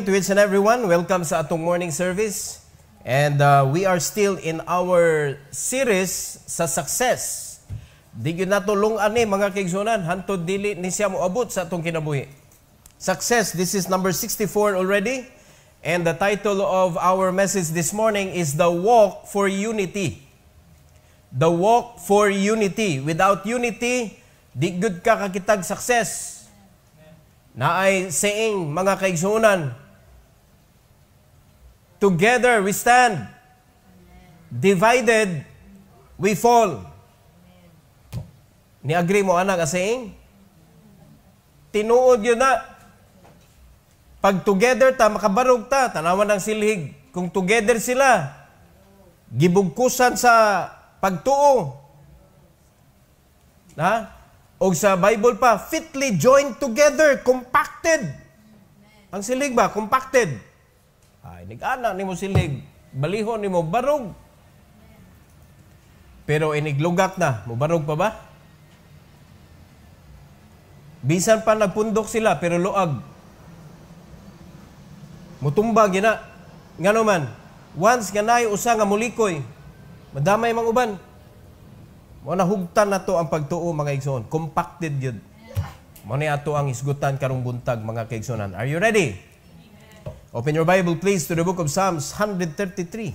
morning to each and everyone. Welcome sa atong morning service. And uh, we are still in our series sa success. Di yun natulong ani mga kaigsunan. Hantod dili ni siya abot sa atong kinabuhi. Success, this is number 64 already. And the title of our message this morning is The Walk for Unity. The Walk for Unity. Without unity, di good ka kakitag success. Success na ay saying mga kaigsunan Together we stand. Divided we fall. Ni-agree mo anak kasing? Tinuod yun na. Pag together ta, makabarog ta, tanawan ng silhig. Kung together sila, gibugkusan sa pagtuo. Na? O sa Bible pa, fitly joined together, compacted. Ang silig ba? Compacted. Ay, nigana ana ni mo silig. Balihon ni mo, barog. Pero iniglugak na, mo mubarog pa ba? Bisan pa nagpundok sila, pero luag. Mutumbag yun na. Nga naman, once nga naay usa nga mulikoy, madamay mang uban. Mo na hugtan na to ang pagtuo mga igsoon. Compacted yun. Mo ni ato ang isgutan karong buntag mga kaigsonan. Are you ready? Open your Bible, please, to the book of Psalms 133.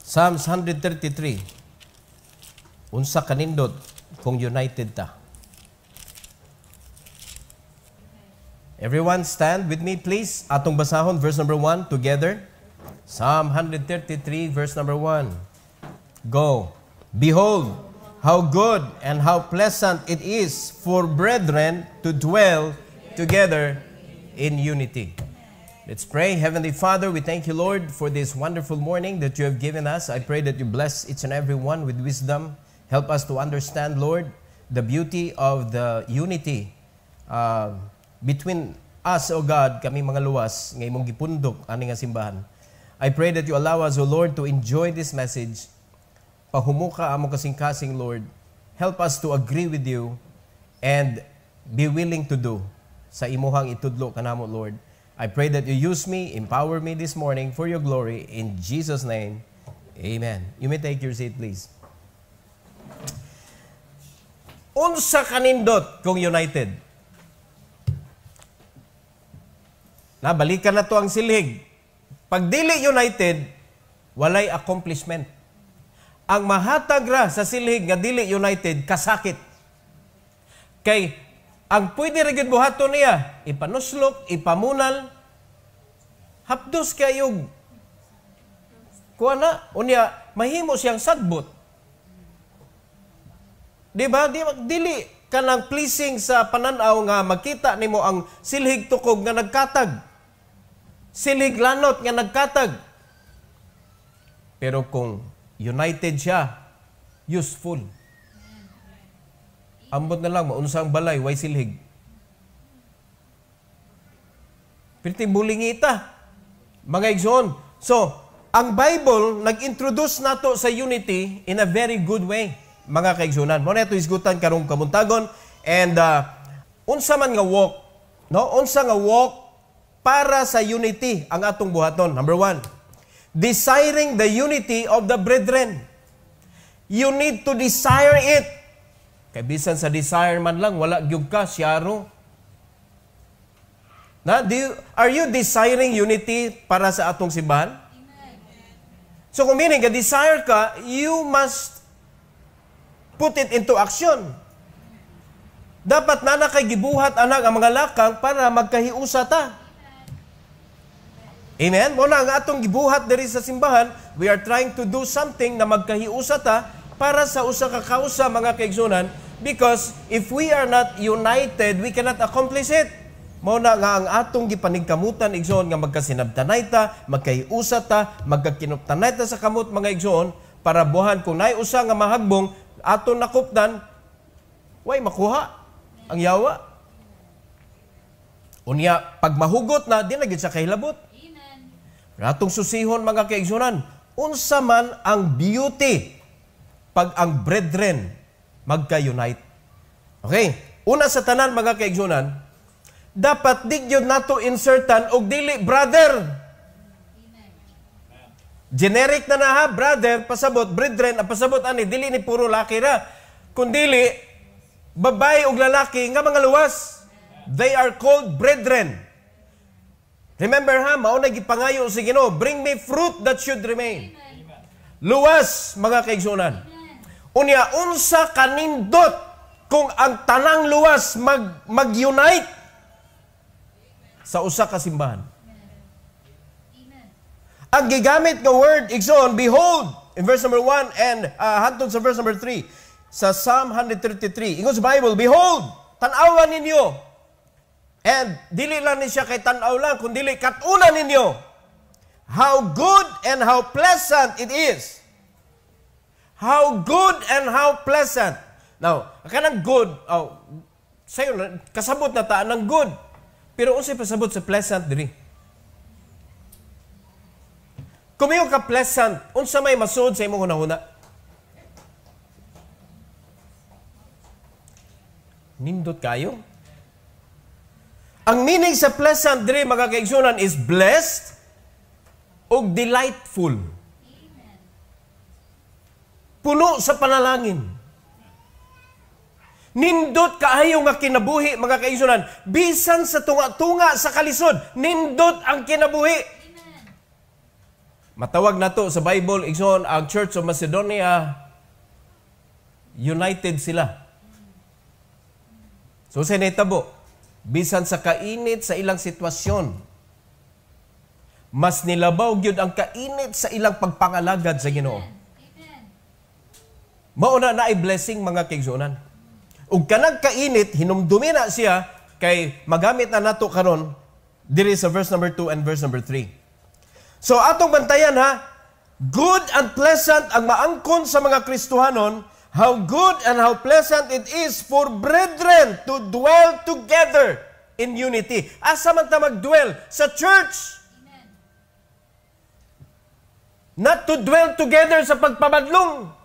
Psalms 133. Unsa kanindot kung united ta. Everyone stand with me please. Atong basahon verse number 1 together. Psalm 133 verse number 1. Go. Behold, how good and how pleasant it is for brethren to dwell together in unity. Let's pray. Heavenly Father, we thank you, Lord, for this wonderful morning that you have given us. I pray that you bless each and every one with wisdom. Help us to understand, Lord, the beauty of the unity uh, between us, O God, kami mga luwas, ngay mong gipundok, ani nga simbahan. I pray that you allow us, O Lord, to enjoy this message. Pahumuka amo kasing-kasing, Lord. Help us to agree with you and be willing to do sa imuhang itudlo kanamo Lord. I pray that you use me, empower me this morning for your glory in Jesus name. Amen. You may take your seat please. Unsa kanindot kung United? Nabalikan na to ang silhig. Pag dili United, walay accomplishment. Ang mahatag ra sa silhig nga dili United kasakit. Kay ang pwede rin buhato niya, ipanuslok, ipamunal, hapdos kayog. Kuha na, unya, mahimo siyang sagbot. Di ba? Di, dili kanang pleasing sa pananaw nga makita nimo ang silhig tukog nga nagkatag. Silhig lanot nga nagkatag. Pero kung united siya, useful. Ambot na lang, maunsang balay, way silhig. Pirti bulingita. Mga igsoon. So, ang Bible nag-introduce nato sa unity in a very good way, mga kaigsunan. Mo na isgutan karong kamuntagon and uh, unsa man nga walk, no? Unsa nga walk para sa unity ang atong buhaton. Number one, desiring the unity of the brethren. You need to desire it. Kay bisan sa desire man lang, wala gyud ka, siyaro. Na, do you, are you desiring unity para sa atong simbahan? So kung meaning, desire ka, you must put it into action. Dapat na nakagibuhat anak ang mga lakang para magkahiusa ta. Amen? Muna nga atong gibuhat diri sa simbahan, we are trying to do something na magkahiusa ta para sa usa ka kausa mga kaigsunan Because if we are not united, we cannot accomplish it. Mao na nga ang atong gipanigkamutan igsoon nga magkasinabtanay ta, magkaiusa ta, magkakinuptanay ta sa kamot mga igsoon para buhan kung nay usa nga mahagbong aton nakupdan way makuha ang yawa. Unya pag mahugot na di na gid sa kahilabot. Ratong susihon mga kaigsoonan, unsa man ang beauty pag ang brethren magka-unite. Okay? Una sa tanan mga kaigsunan, dapat di gyud nato insertan og dili brother. Generic na na ha, brother, pasabot, brethren, pasabot ani, dili ni puro laki ra. Kundili, babae og lalaki nga mga luwas. They are called brethren. Remember ha, mao na gipangayo si Gino, bring me fruit that should remain. Luwas mga kaigsunan. Unya unsa kanindot kung ang tanang luwas mag mag-unite sa usa ka simbahan. Ang gigamit nga word igsoon behold in verse number 1 and uh, ah, hantod sa verse number 3 sa Psalm 133. Ingon sa Bible, behold, tan-awan ninyo. And dili lang ni siya kay tan-aw lang kundi katuna ninyo. How good and how pleasant it is How good and how pleasant. Now, kanang good, oh, sayo, kasabot na ta ng good. Pero unsay pasabot sa pleasant diri? Eh. Kumiyo ka pleasant, unsa may masud sa imong hunahuna? Nindot kayo? Ang meaning sa pleasant diri mga kaigsunan is blessed o delightful puno sa panalangin. Nindot kaayo nga kinabuhi, mga kaisunan. Bisan sa tunga-tunga sa kalisod, nindot ang kinabuhi. Matawag na to sa Bible, igsoon, ang Church of Macedonia, united sila. So, sa bisan sa kainit sa ilang sitwasyon, mas nilabaw gyud ang kainit sa ilang pagpangalagad sa Ginoo. Mauna na ay blessing mga kaigsunan. Ug kanag kainit hinumdumi na siya kay magamit na nato karon diri sa verse number 2 and verse number 3. So atong bantayan ha, good and pleasant ang maangkon sa mga Kristohanon, how good and how pleasant it is for brethren to dwell together in unity. Asa man ta magdwell sa church? Amen. Not to dwell together sa pagpamadlong.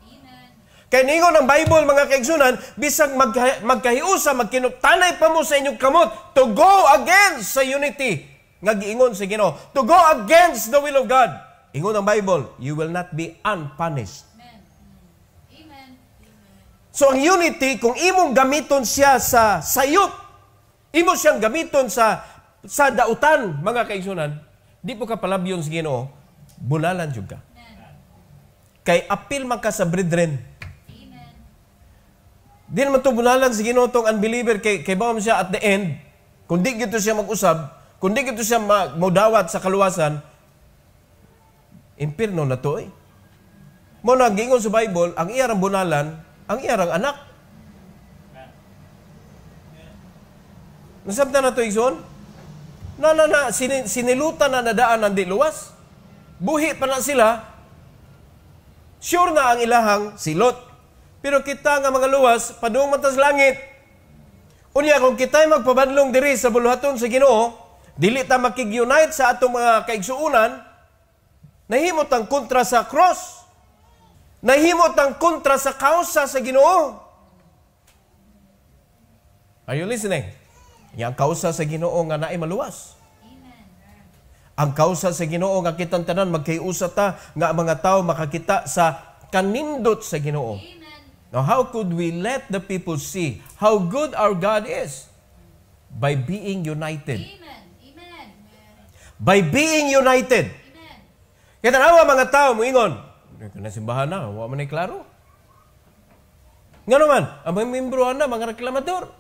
Kay ningon ang Bible mga kaigsunan, bisang magka, magkahiusa, magkinuptanay pa mo sa inyong kamot to go against sa unity nga giingon si Ginoo. To go against the will of God. Ingon ang Bible, you will not be unpunished. Amen. Amen. So ang unity, kung imong gamiton siya sa sayop, imo siyang gamiton sa sa dautan, mga kaigsunan, di po ka palabyon sa Ginoo, bulalan jud ka. Kay apil man ka sa brethren, Di naman ito bunalan si Ginoo tong unbeliever kay, kay bawam siya at the end. Kung di gito siya mag-usab, kung di gito siya magmudawat sa kaluwasan, impirno na to eh. Mo na gingon sa Bible, ang iyarang bunalan, ang iyarang anak. Nasabta na to igsoon? Na na na, sin, sinilutan na nadaan ng di luwas. Buhi pa na sila. Sure na ang ilahang Lot. Pero kita nga mga luwas, padung matas langit. Unya, kung kita'y magpabadlong diri sa buluhaton sa ginoo, dili ta makig-unite sa atong mga kaigsuunan, nahimot ang kontra sa cross, nahimot ang kontra sa kausa sa ginoo. Are you listening? Yang kausa sa ginoo nga naay maluwas. Ang kausa sa ginoo nga kitang tanan, magkaiusa ta nga mga tao makakita sa kanindot sa ginoo. Amen. Now, how could we let the people see how good our God is? By being united. Amen. Amen. By being united. Amen. Kaya tanawa mga tao, muingon, simbahan na, huwag man klaro. Nga naman, ang mga membro na, mga reklamador.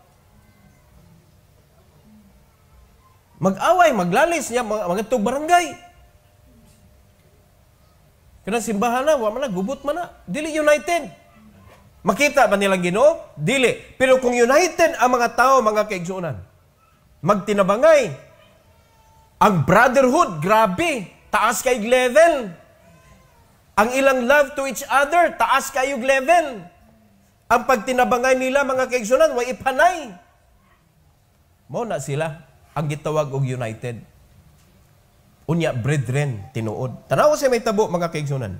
Mag-away, maglalis niya, mga, mga itong barangay. Kaya simbahan na, huwag man na, gubot man na. Dili united. Makita ba nilang Ginoo? Dili. Pero kung united ang mga tao, mga kaigsuunan, magtinabangay, ang brotherhood, grabe, taas kay level. Ang ilang love to each other, taas kayo level. Ang pagtinabangay nila, mga kaigsunan, wa ipanay. Mo na sila ang gitawag og united. Unya brethren tinuod. Tanaw sa may tabo mga kaigsunan.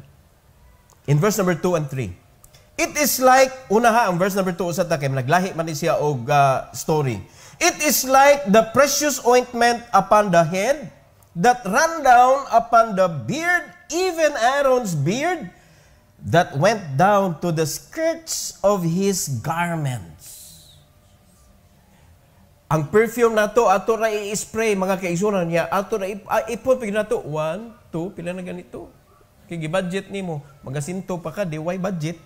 In verse number 2 and 3. It is like, una ha, ang verse number 2 sa takim, naglahi man siya og uh, story. It is like the precious ointment upon the head that ran down upon the beard, even Aaron's beard, that went down to the skirts of his garments. Ang perfume nato ato ra i-spray mga kaigsunan niya ato ra ah, ipon pig nato 1 2 pila na ganito Kigi gi budget nimo magasinto pa ka di why budget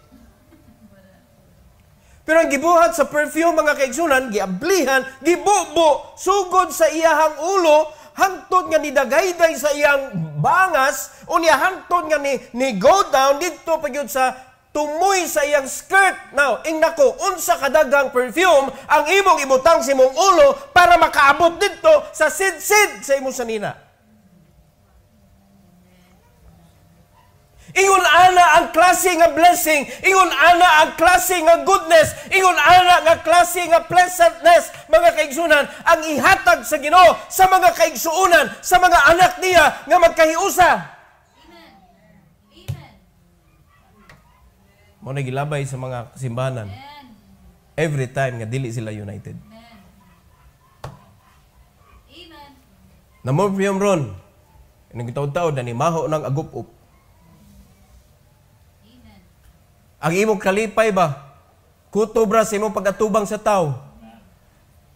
pero ang gibuhat sa perfume mga kaigsunan, giablihan, gibubo, sugod sa iyahang ulo, hangtod nga ni dagayday sa iyang bangas, o niya hangtod nga ni, ni go down dito pagyod sa tumoy sa iyang skirt. Now, ing nako, unsa kadagang perfume ang imong ibutang sa imong ulo para makaabot dito sa sidsid sa imong sanina. Ingon ana ang klase nga blessing, ingon ana ang klase nga goodness, ingon ana nga klase nga pleasantness, mga kaigsunan, ang ihatag sa Ginoo sa mga kaigsuonan, sa mga anak niya nga magkahiusa. Amen. Amen. Mo nagilabay sa mga simbahanan. Every time nga dili sila united. Amen. Amen. Namorpium ron. Nagtaw-taw na ni maho nang agup-up Ang imong kalipay ba? Kutobra sa imong pagatubang sa tao.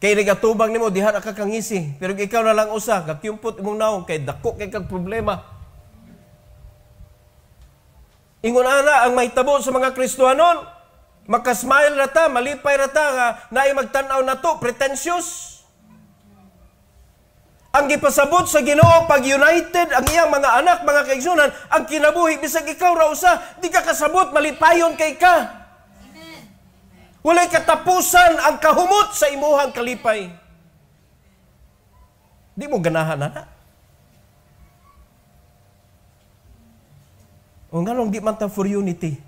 Kay nagatubang nimo diha ra ka kangisi, pero ikaw na lang usa, kakyumpot imong naong kay dako kay kag problema. Ingon ana ang mahitabo sa mga Kristohanon, maka-smile ra ta, malipay ra ta nga naay magtan-aw nato, pretentious ang gipasabot sa Ginoo pag united ang iyang mga anak mga kaigsoonan ang kinabuhi bisag ikaw ra usa di ka kasabot malipayon kay ka Amen. walay katapusan ang kahumot sa imuhang kalipay di mo ganahan ana o nganong di man ta for unity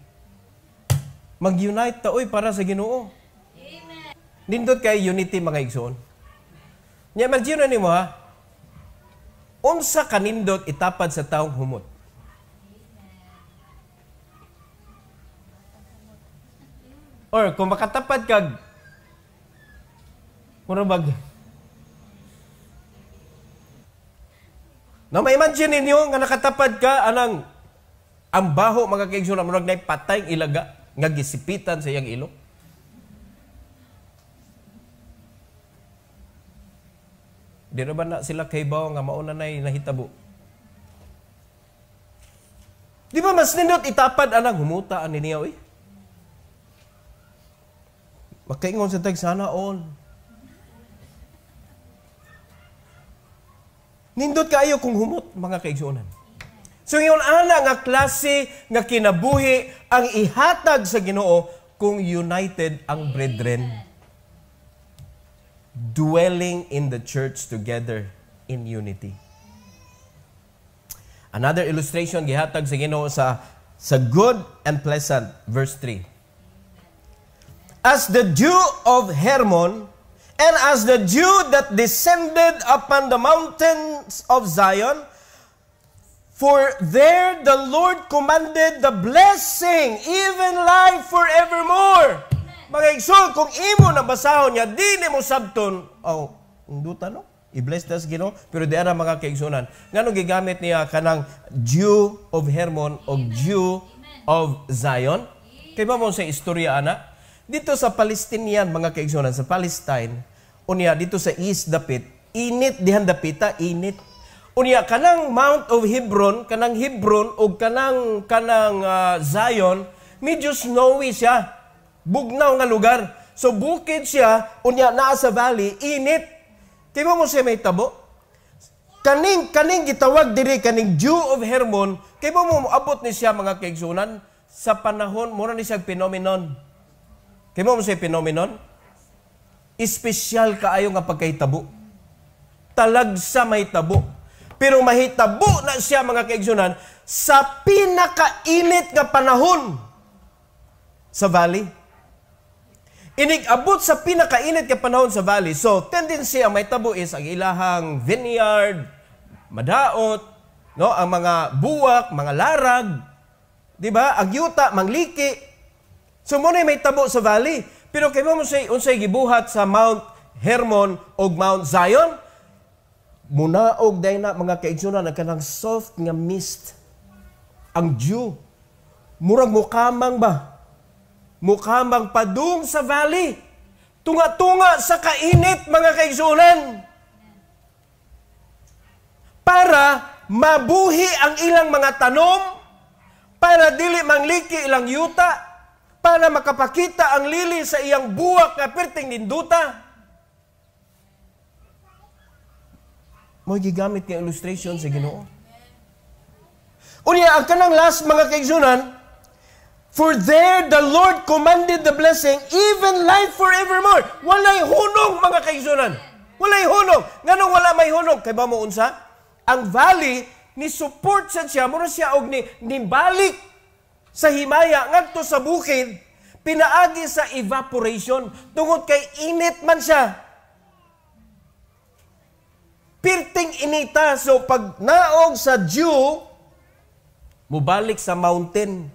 mag-unite ta oy para sa Ginoo Amen nindot kay unity mga igsoon Nya imagine ni mo ha, unsa kanindot itapad sa taong humot? Or kung makatapad kag murabag Na no, ma-imagine ninyo nga nakatapad ka anang ang baho mga kaigsunan murag nay patay ilaga nga gisipitan sa iyang ilong. Di ba na sila kaybaw nga mauna na'y nahitabo? Di ba mas nindot itapad anang humutaan ni niya, eh? Makaingon sa tag sana all. Nindot kayo kung humot, mga kaigsunan. So yun ana nga klase nga kinabuhi ang ihatag sa Ginoo kung united ang brethren. Amen. dwelling in the church together in unity. Another illustration gihatag sa Ginoo sa sa good and pleasant verse 3. As the dew of Hermon and as the dew that descended upon the mountains of Zion for there the Lord commanded the blessing even life forevermore. Mga igsoon, kung imo na basahon niya, di ni mo sabton, oh, hindi no? I-bless tas gino, pero di ara mga kaigsunan. Ngano gigamit niya kanang Jew of Hermon o Jew of Zion? Kay mo sa istorya ana, dito sa Palestinian mga kaigsunan sa Palestine, unya dito sa East Dapit, init dihan dapita, init Unya kanang Mount of Hebron, kanang Hebron o kanang kanang uh, Zion, medyo snowy siya bugnaw nga lugar. So bukid siya, unya naa sa valley, init. Timo mo siya may tabo. Kaning, kaning gitawag diri, kaning Jew of Hermon, kay mo mo abot ni siya mga kaigsunan sa panahon, muna ni siya phenomenon. Kay mo mo siya phenomenon? Espesyal kaayo nga pagkaitabo. Talag sa may tabo. Pero mahitabo na siya mga kaigsunan sa pinakainit nga panahon sa valley. Inigabot sa pinakainit ka panahon sa valley. So, tendency ang may tabo is ang ilahang vineyard, madaot, no, ang mga buwak, mga larag, 'di ba? Ang yuta, mangliki. So mo may tabo sa valley. Pero kay mo say unsay gibuhat sa Mount Hermon o Mount Zion? Munaog dahil na mga kaigsoonan kanang soft nga mist. Ang dew. Murag mukamang ba? mukhang padung sa valley. Tunga-tunga sa kainit, mga kaigsulan. Para mabuhi ang ilang mga tanom, para dili mangliki ilang yuta, para makapakita ang lili sa iyang buwak na perting ninduta. Mo'y gigamit ng illustration sa Ginoo. Unya, ang kanang last mga kaigsunan, For there the Lord commanded the blessing, even life forevermore. Walay hunong mga kaigsunan. Walay hunong. Nganong wala may hunong? Kay ba mo unsa? Ang valley ni support sa siya, mura siya og ni nimbalik sa himaya ngadto sa bukid pinaagi sa evaporation tungod kay init man siya. Pirting inita so pag naog sa dew mubalik sa mountain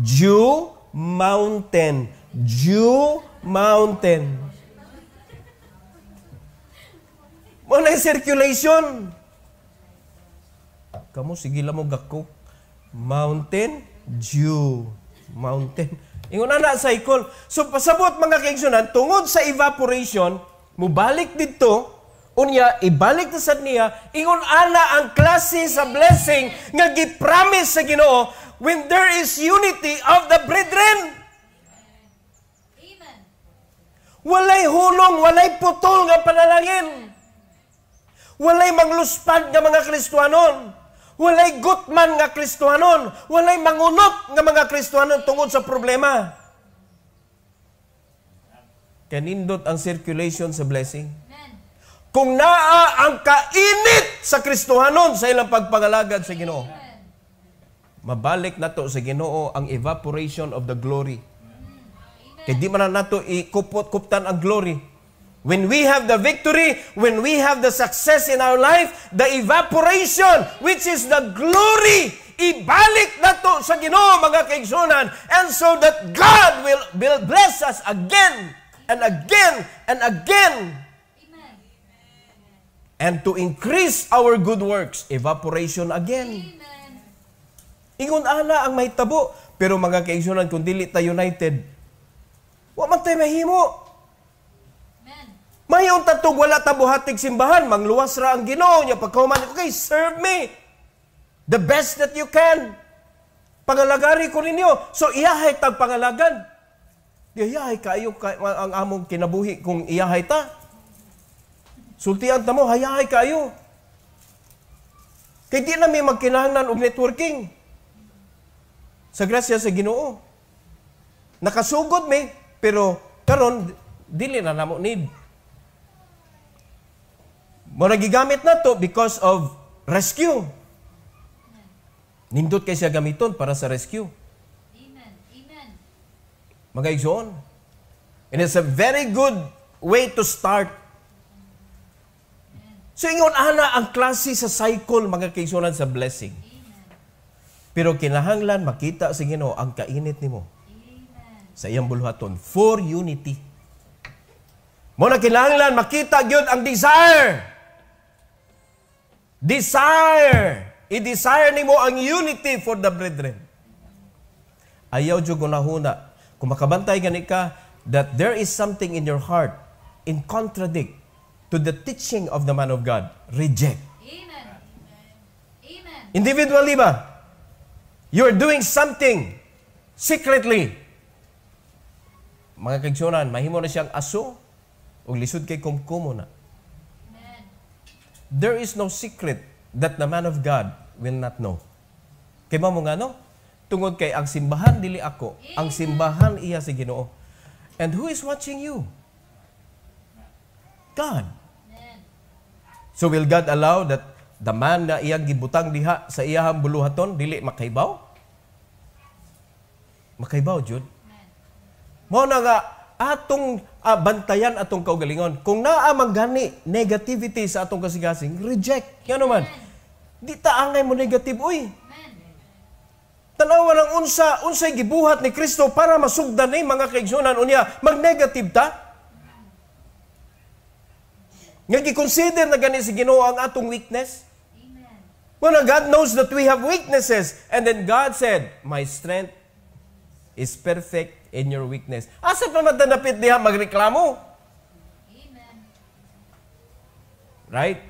Jew mountain. Jew mountain. Mo na circulation. Kamu, sige lang mo gako. Mountain, Jew mountain. Ingon na cycle. So pasabot mga kaigsunan tungod sa evaporation, mubalik didto unya ibalik na sad niya ingon ana ang klase sa blessing nga gipromise sa Ginoo when there is unity of the brethren. Amen. Walay hulong, walay putol nga panalangin. Walay mangluspad nga mga Kristwanon. Walay gutman nga Kristwanon. Walay mangunot nga mga Kristwanon tungod sa problema. Kanindot ang circulation sa blessing. Amen. Kung naa ang kainit sa Kristohanon sa ilang pagpangalagad sa Ginoo mabalik nato sa Ginoo ang evaporation of the glory. Kay di man nato ikupot-kuptan ang glory. When we have the victory, when we have the success in our life, the evaporation, which is the glory, ibalik nato sa Ginoo mga kaigsoonan and so that God will, will bless us again and again and again. Amen. And to increase our good works, evaporation again. Amen. Ingon ana ang may tabo. pero mga kaigsunan kung dili ta united, wa man tay mahimo. Mayon tatog wala ta buhatig simbahan, mangluwas ra ang Ginoo nya pagkahuman. Okay, serve me. The best that you can. Pangalagari ko ninyo. So iyahay tag pangalagan. iyahay kayo ang among kinabuhi kung iyahay ta. Sultian ta mo, hayahay kayo. Kay di na may magkinahanglan og networking sa grasya sa Ginoo. Nakasugod me, pero karon dili na namo need. Mura gigamit na to because of rescue. Nindot kay siya gamiton para sa rescue. Amen. Amen. Mga igsoon. And it's a very good way to start. So ingon ana ang klase sa cycle mga kaigsoon sa blessing. Amen. Pero kinahanglan makita sa Ginoo ang kainit nimo. Sa iyang buluhaton for unity. Mo na kinahanglan makita gyud ang desire. Desire. I-desire nimo ang unity for the brethren. Ayaw jud gunahuna. Kung makabantay gani ka that there is something in your heart in contradict to the teaching of the man of God, reject. Amen. Amen. Individually ba? You're doing something secretly. Mga kagsyonan, mahimo na siyang aso o lisod kay kumkumo na. Amen. There is no secret that the man of God will not know. Kay mo nga no? Tungod kay ang simbahan dili ako, Amen. ang simbahan iya si Ginoo. And who is watching you? God. Amen. So will God allow that daman na iyang gibutang diha sa iyahang buluhaton dili makaibaw? Makaibaw jud. Mo na nga atong uh, bantayan atong kaugalingon. Kung naamang gani negativity sa atong kasigasing, reject. Kano man. Di ta angay mo negative uy. Tanawa ng unsa, unsay gibuhat ni Kristo para masugdan ni mga kaigsunan unya, mag-negative ta. Nga gikonsider na gani si Ginoo ang atong weakness? Well, God knows that we have weaknesses. And then God said, My strength is perfect in your weakness. Asa pa madanapit diha magreklamo? Right?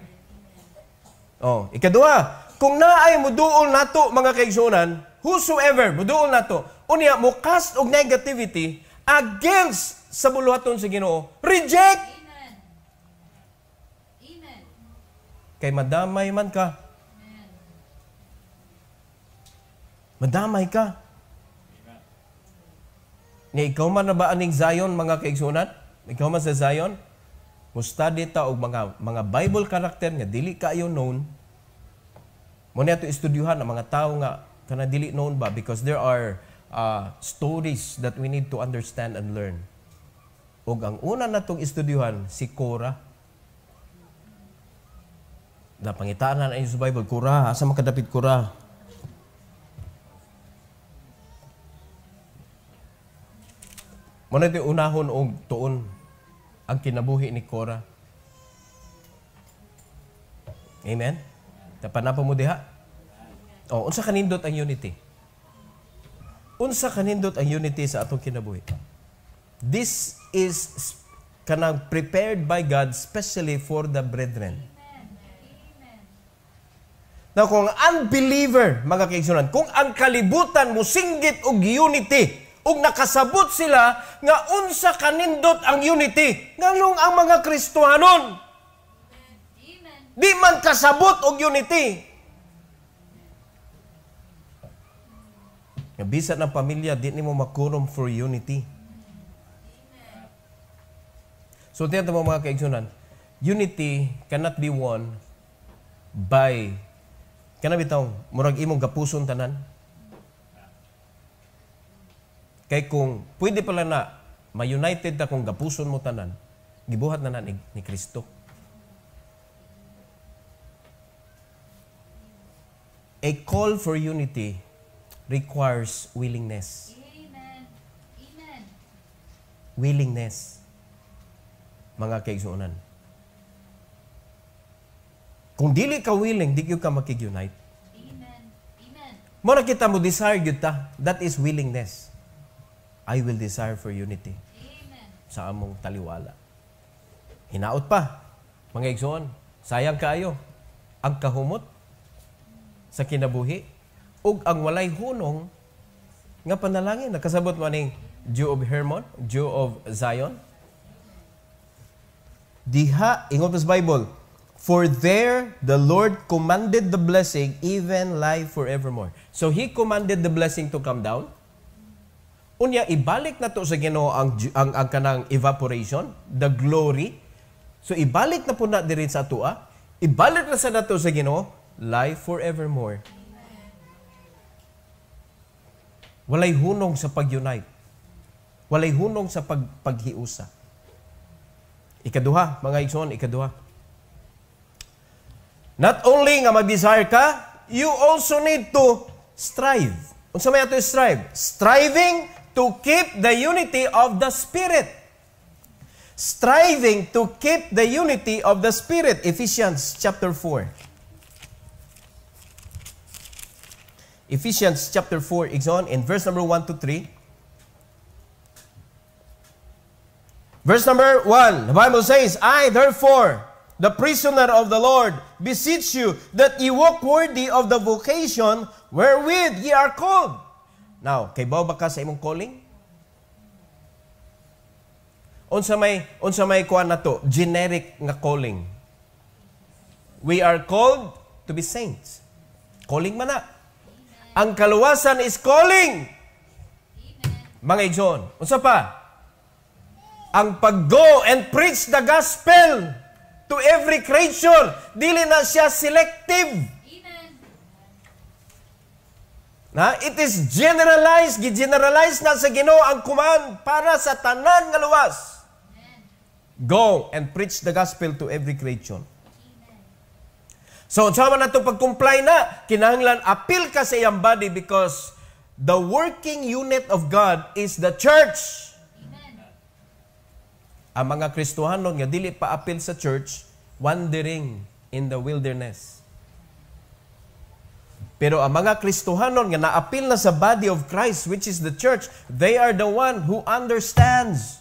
Oh, ikadua, kung naay muduol nato mga kaigsunan, whosoever muduol nato, unya mo cast og negativity against sa buluhaton sa Ginoo. Reject. Amen. Amen. Kay madamay man ka, Madamay ka. Ni ikaw man na ba aning Zion mga kaigsunan? Ikaw man sa Zion? Mustadi ta og mga mga Bible character nga dili kaayo known. Mo ato istudyuhan ang mga tawo nga kana dili known ba because there are uh, stories that we need to understand and learn. Og ang una natong istudyuhan si Korah na pangitaan na sa Bible, Kura, asa makadapit Kura? Muna di unahon og tuon ang kinabuhi ni Cora. Amen? Napanapa mo diha? O, oh, unsa kanindot ang unity? Unsa kanindot ang unity sa atong kinabuhi? This is kanang prepared by God specially for the brethren. Na kung unbeliever, mga kaigsunan, kung ang kalibutan mo singgit og unity, ug nakasabot sila nga unsa kanindot ang unity ngalong ang mga Kristohanon. Di man kasabot og unity. Nga bisan ang pamilya di nimo makurom for unity. So tiyan mo mga kaigsunan, unity cannot be won by kana bitaw murag imong gapuson tanan Kay kung pwede pala na ma-united ta kung gapuson mo tanan, gibuhat na na ni, ni Kristo. A call for unity requires willingness. Amen. Amen. Willingness. Mga kaigsuunan. Kung dili ka willing, di ka makig-unite. Amen. Amen. Muna kita mo desire yun ta. That is willingness. I will desire for unity. Amen. Sa among taliwala. Hinaot pa, mga igsoon, sayang kaayo. Ang kahumot sa kinabuhi ug ang walay hunong nga panalangin nakasabot man ning Jew of Hermon, Jew of Zion. Diha ingon sa Bible, For there the Lord commanded the blessing, even life forevermore. So He commanded the blessing to come down unya ibalik na to sa Ginoo ang, ang ang kanang evaporation, the glory. So ibalik na po na din sa atoa, ibalik na sa nato sa Ginoo life forevermore. Walay hunong sa pag-unite. Walay hunong sa pag paghiusa. Ikaduha, mga igsoon, ikaduha. Not only nga mag-desire ka, you also need to strive. Unsa may ato strive? Striving to keep the unity of the Spirit. Striving to keep the unity of the Spirit. Ephesians chapter 4. Ephesians chapter 4, Exon, in verse number 1 to 3. Verse number 1, the Bible says, I therefore, the prisoner of the Lord, beseech you that ye walk worthy of the vocation wherewith ye are called Now, kay ba ka sa imong calling? Unsa may unsa may kuan nato, generic nga calling. We are called to be saints. Calling man na. Ang kaluwasan is calling. Mga igsoon, unsa pa? Ang pag-go and preach the gospel to every creature, dili na siya selective. Na, it is generalized, gi-generalize na sa Ginoo ang kuman para sa tanan nga luwas. Go and preach the gospel to every creation. So, sama na ito pag-comply na, kinahanglan appeal ka sa iyang body because the working unit of God is the church. Amen. Ang mga Kristohanon nga dili pa appeal sa church, wandering in the wilderness. Pero ang mga Kristohanon nga naapil na sa body of Christ, which is the church, they are the one who understands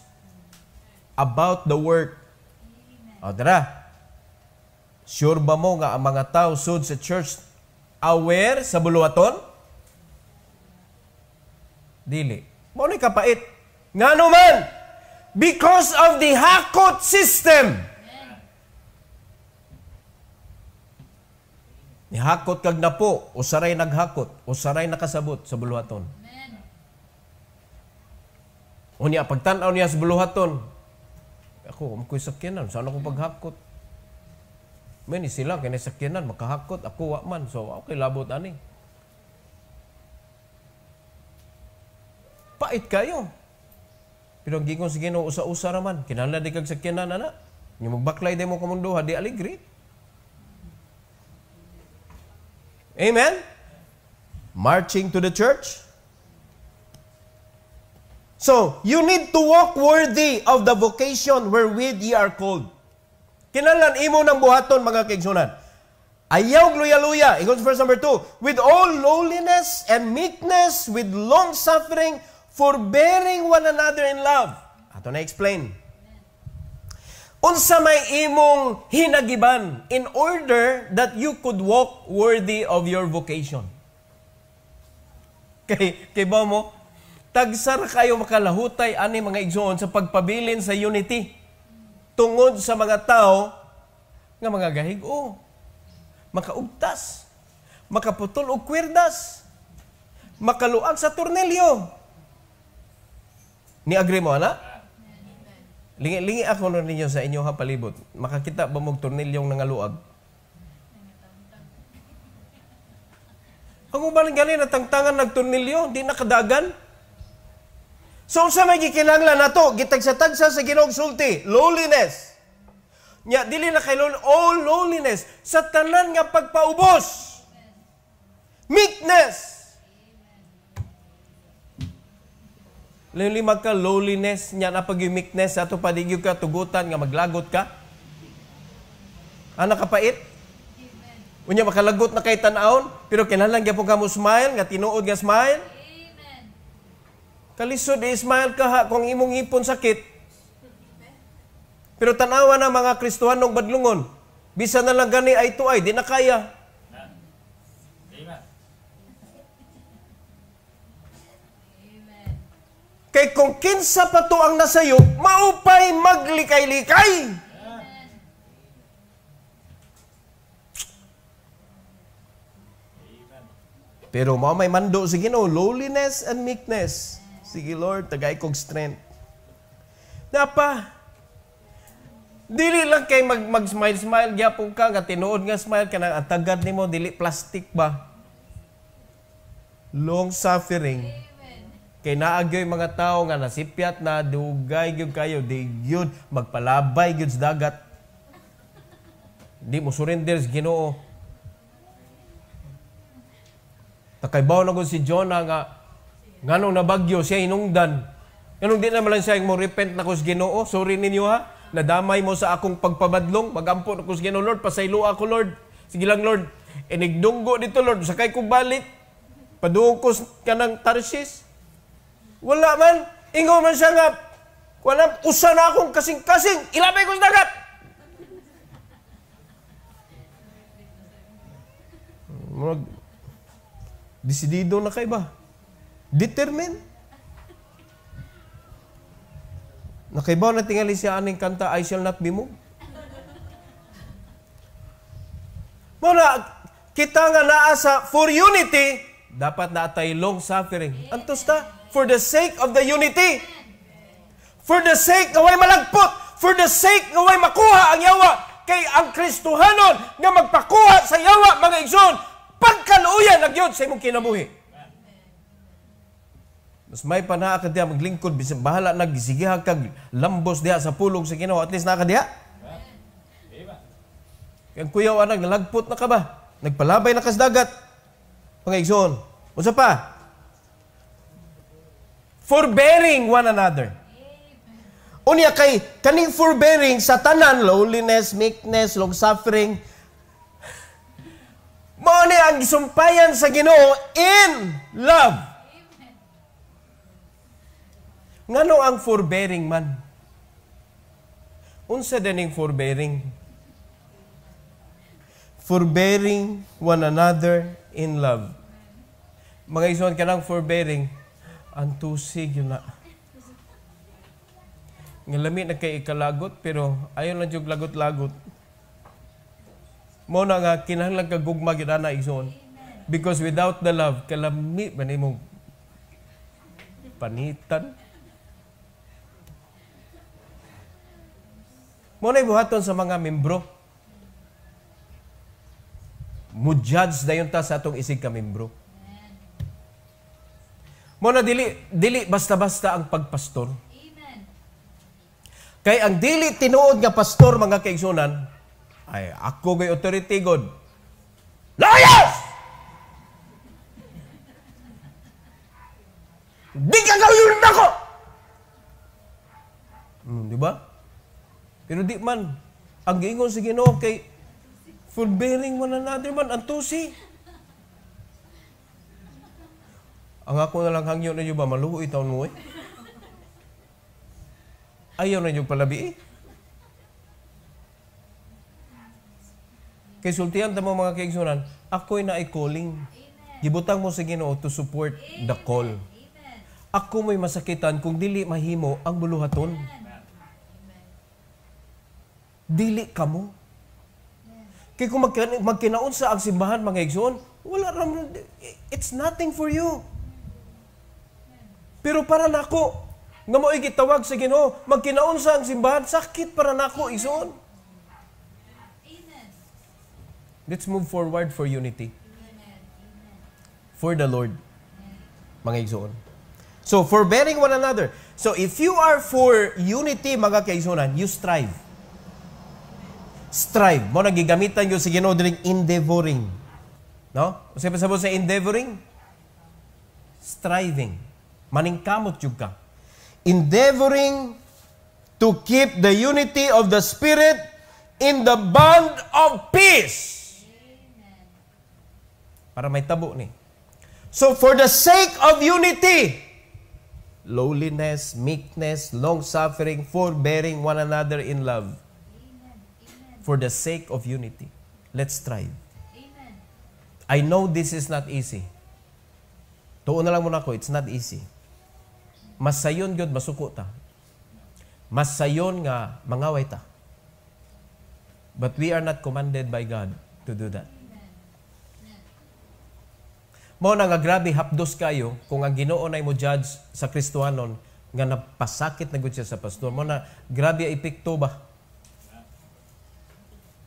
about the work. O, dara. Sure ba mo nga ang mga tao sud sa church aware sa buluaton? Dili. Maunay kapait. Nga naman, because of the hakot system, Nihakot kag napo o saray naghakot o saray nakasabot sa buluhaton. Amen. Unya pagtan-aw niya sa buluhaton. Ako um sa sakyanan, saan ako paghakot? Men sila kay sakyanan makahakot, ako wa man. So okay labot ani. Pait kayo. Pero ang gingon si Ginoo usa-usa man. kinahanglan di kag sakyanan ana. Ni magbaklay demo ka mundo, di alegre. Amen? Marching to the church. So, you need to walk worthy of the vocation wherewith ye are called. Kinalan imo ng buhaton, mga kaigsunan. Ayaw gluya-luya. It goes verse number 2. With all lowliness and meekness, with long suffering, forbearing one another in love. Ato na explain. unsa may imong hinagiban in order that you could walk worthy of your vocation. Kay, kay ba mo, tagsara kayo makalahutay ani mga igsoon sa pagpabilin sa unity tungod sa mga tao nga mga gahigo, makaugtas, makaputol og kwerdas. makaluag sa tornelyo. Ni agree mo, ana? Lingi-lingi ako nun ninyo sa inyo ha palibot. Makakita ba mo mong tornilyong nangaluag? Kung mo baling ganin at tangtangan nagtornilyo, di nakadagan. So sa may gikinanglan na to, gitagsa-tagsa sa ginoong sulti, loneliness. Nya, dili na kay lowliness, all loneliness, sa tanan nga pagpaubos. Meekness. Lilimag ka lowliness niya na pag-uniqueness ato padigyo ka tugutan nga maglagot ka. Ana ah, kapait? Amen. Unya makalagot na kay tan-awon pero kinahanglan gyapon ka mo smile nga tinuod nga smile. Amen. Kalisod i-smile eh, ka ha kung imong ipon sakit. Pero tanawa na mga Kristohanong badlungon. Bisa na lang gani ay to di na kaya. Kay kung kinsa pa to ang nasayo, maupay maglikay-likay. Pero mao may mando sige no, lowliness and meekness. Sige Lord, tagay kog strength. Napa Dili lang kay mag mag smile smile gyapon ka nga tinuod nga smile kanang atagad nimo dili plastic ba. Long suffering Kay naagyoy mga tao nga nasipyat na dugay gyud kayo di gyud magpalabay gyud dagat. Di mo surrender sa Ginoo. Takay Takaybaw na si Jonah nga nganong nabagyo siya inungdan. Ganong di na lang siya mo repent na ko sa Ginoo. Sorry ninyo ha. Nadamay mo sa akong pagpabadlong. Magampo na ko sa Ginoo Lord. Pasaylo ako Lord. Sige lang Lord. Inigdunggo dito Lord. Sakay ko balik. Padukos ka ng Tarsis. Wala man. Ingo man siya nga. Wala, usa na akong kasing-kasing. Ilabay ko sa dagat. Murag, desidido na kay ba? Determine? Determined. Nakaibaw na tingali siya aning kanta, I shall not be moved. Muna, kita nga naa sa for unity, dapat na atay long suffering. Antos ta. For the sake of the unity. For the sake nga way malagpot. For the sake nga way makuha ang yawa. Kay ang Kristuhanon nga magpakuha sa yawa, mga igsoon, pagkaluyan na Diyod sa imong kinabuhi. Mas may pa ka diya maglingkod, bisan bahala na gisigihag kag lambos diya sa pulong sa Ginoo, at least naa ka Kay Kang kuyaw anang nalagpot na ka ba? Nagpalabay na kas dagat. Mga igsoon, unsa pa? forbearing one another. Unya kay kaning forbearing sa tanan loneliness, meekness, long suffering. Mao ni ang gisumpayan sa Ginoo in love. Ngano ang forbearing man? Unsa dening forbearing? Forbearing one another in love. Mga isuan ka ng forbearing, ang tusig na. Nga lamit na kay ikalagot pero ayon lang jud lagot-lagot. Mo na nga kinahanglan ka gugma gid ana igsoon. Because without the love kalami ba nimo panitan. Mo na buhaton sa mga membro. Mo dayon ta sa atong isig ka membro mo na dili dili basta-basta ang pagpastor. Amen. Kay ang dili tinuod nga pastor mga kaigsunan ay ako gay authority god. Layas! Di ka gawin ako! Hmm, di ba? Pero di man, ang gingon si Ginoo kay forbearing one another man, ang tusi. Ang ako na lang hangyo na ba, maluho itaon mo eh. Ayaw na nyo palabi eh. Kay sultihan tamo mga kaigsunan, ako'y na calling. Gibutang mo sa Ginoo to support Amen. the call. Amen. Ako may masakitan kung dili mahimo ang buluhaton. Dili ka mo. Kaya kung magkinaon sa ang simbahan, mga igsoon, wala ram, it's nothing for you. Pero para nako, nga mo gitawag sa Ginoo, magkinaunsa ang simbahan, sakit para nako ison. Let's move forward for unity. For the Lord. Mga igsoon. So, forbearing one another. So, if you are for unity, mga kaisonan, you strive. Strive. Mo nang gigamitan yun sa Ginoo dining endeavoring. No? Kasi pa sa endeavoring? Striving maningkamot jud ka. Endeavoring to keep the unity of the Spirit in the bond of peace. Para may tabo ni. So for the sake of unity, lowliness, meekness, long-suffering, forbearing one another in love. Amen. Amen. For the sake of unity. Let's strive. Amen. I know this is not easy. Tuon na lang muna ko, it's not easy masayon gyud masuko ta. Masayon nga mangaway ta. But we are not commanded by God to do that. Mao na nga grabe hapdos kayo kung ang Ginoo nay mo judge sa Kristuanon nga napasakit na gud siya sa pastor. Mao na grabe epekto ba?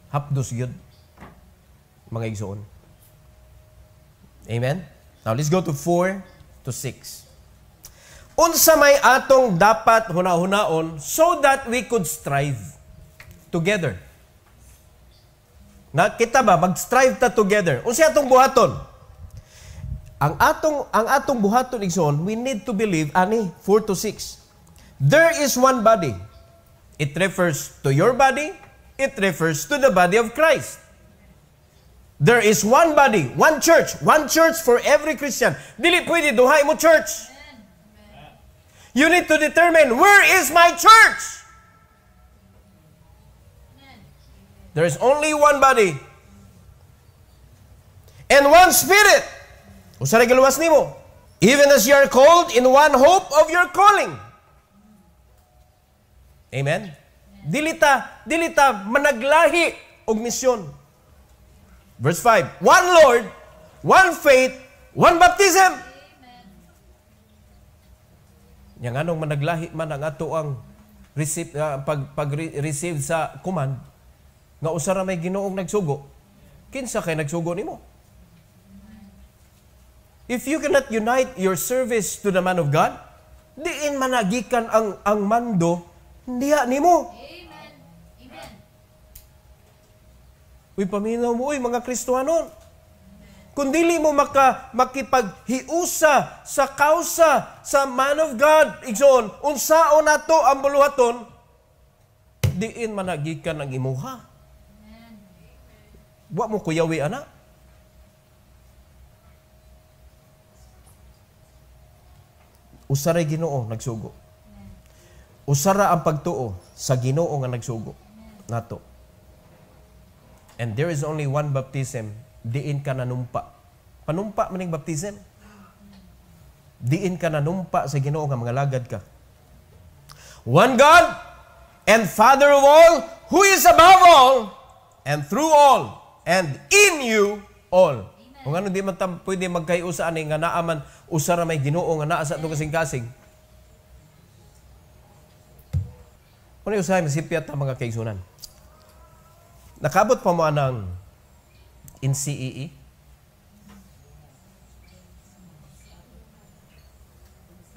Hapdos gyud mga igsoon. Amen. Now let's go to 4 to 6 unsa may atong dapat hunahunaon so that we could strive together. Na kita ba mag-strive ta together. Unsa atong buhaton? Ang atong ang atong buhaton igsoon, we need to believe ani 4 to 6. There is one body. It refers to your body, it refers to the body of Christ. There is one body, one church, one church for every Christian. Dili pwede duhay mo church. You need to determine, where is my church? There is only one body and one spirit. Usa ra giluwas nimo. Even as you are called in one hope of your calling. Amen. Dilita, dilita managlahi og misyon. Verse 5. One Lord, one faith, one baptism. Yang anong managlahi man ang ato ang receive, uh, pag, pag-receive sa command, nga usara may ginoong nagsugo, kinsa kay nagsugo nimo? If you cannot unite your service to the man of God, diin managikan ang ang mando niya nimo. Amen. Amen. Uy, paminaw mo, uy, mga Kristohanon. Kung dili mo maka, makipaghiusa sa kausa sa man of God, igsoon, unsaon nato ang buluhaton, diin managikan ang imuha. Wa mo kuyawi ana. Usaray Ginoo nagsugo. Usara ang pagtuo sa Ginoo nga nagsugo nato. And there is only one baptism diin ka nanumpa. Panumpa maning baptism. Diin ka nanumpa sa Ginoo nga mga lagad ka. One God and Father of all, who is above all, and through all, and in you all. Amen. Kung ano di man tam, pwede magkayusa ani nga naaman usa ra may Ginoo nga naa sa atong kasing-kasing. Kuno ano usahay masipyat ta mga kaigsunan. Nakabot pa mo anang in CEE? E?